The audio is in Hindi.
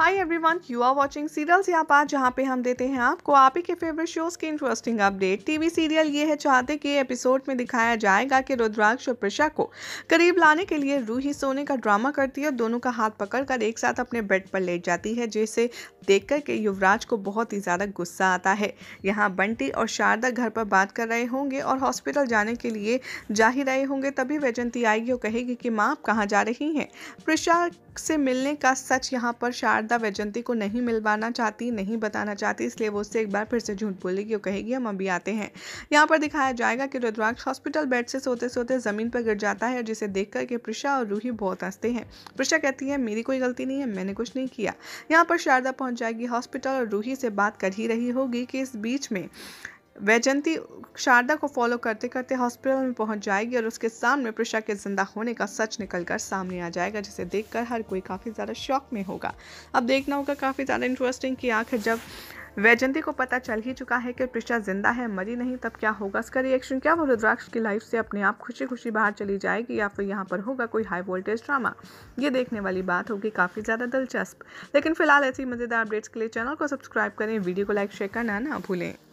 hi everyone you are watching serials या बात जहाँ पे हम देते हैं आपको आप ही के फेवरेट शोज के इंटरेस्टिंग अपडेट टीवी सीरियल ये है चाहते कि एपिसोड में दिखाया जाएगा कि रुद्राक्ष और प्रशा को करीब लाने के लिए रूही सोने का ड्रामा करती है और दोनों का हाथ पकड़कर एक साथ अपने बेड पर लेट जाती है जिसे देख के युवराज को बहुत ही ज़्यादा गुस्सा आता है यहाँ बंटी और शारदा घर पर बात कर रहे होंगे और हॉस्पिटल जाने के लिए जा ही रहे होंगे तभी वैजंती आएगी और कहेगी कि माँ आप कहाँ जा रही हैं प्रशा से मिलने का सच यहाँ पर शारदा शांता वैजंती को नहीं मिलवाना चाहती नहीं बताना चाहती इसलिए वो उससे एक बार फिर से झूठ बोलेगी और कहेगी हम अभी आते हैं यहाँ पर दिखाया जाएगा कि रुद्राक्ष हॉस्पिटल बेड से सोते सोते ज़मीन पर गिर जाता है जिसे देख करके प्रिशा और रूही बहुत हंसते हैं प्रिशा कहती है मेरी कोई गलती नहीं है मैंने कुछ नहीं किया यहाँ पर शारदा पहुंच जाएगी हॉस्पिटल और रूही से बात कर ही रही होगी कि इस बीच में वैजंती शारदा को फॉलो करते करते हॉस्पिटल में पहुंच जाएगी और उसके सामने प्रशा के जिंदा होने का सच निकल कर सामने आ जाएगा जिसे देखकर हर कोई काफ़ी ज़्यादा शौक में होगा अब देखना होगा काफ़ी ज़्यादा इंटरेस्टिंग कि आखिर जब वैजंती को पता चल ही चुका है कि प्रशा जिंदा है मरी नहीं तब क्या होगा उसका रिएक्शन क्या वो रुद्राक्ष की लाइफ से अपने आप खुशी खुशी बाहर चली जाएगी या फिर यहाँ पर होगा कोई हाई वोल्टेज ड्रामा ये देखने वाली बात होगी काफ़ी ज़्यादा दिलचस्प लेकिन फिलहाल ऐसी मज़ेदार अपडेट्स के लिए चैनल को सब्सक्राइब करें वीडियो को लाइक शेयर करना ना भूलें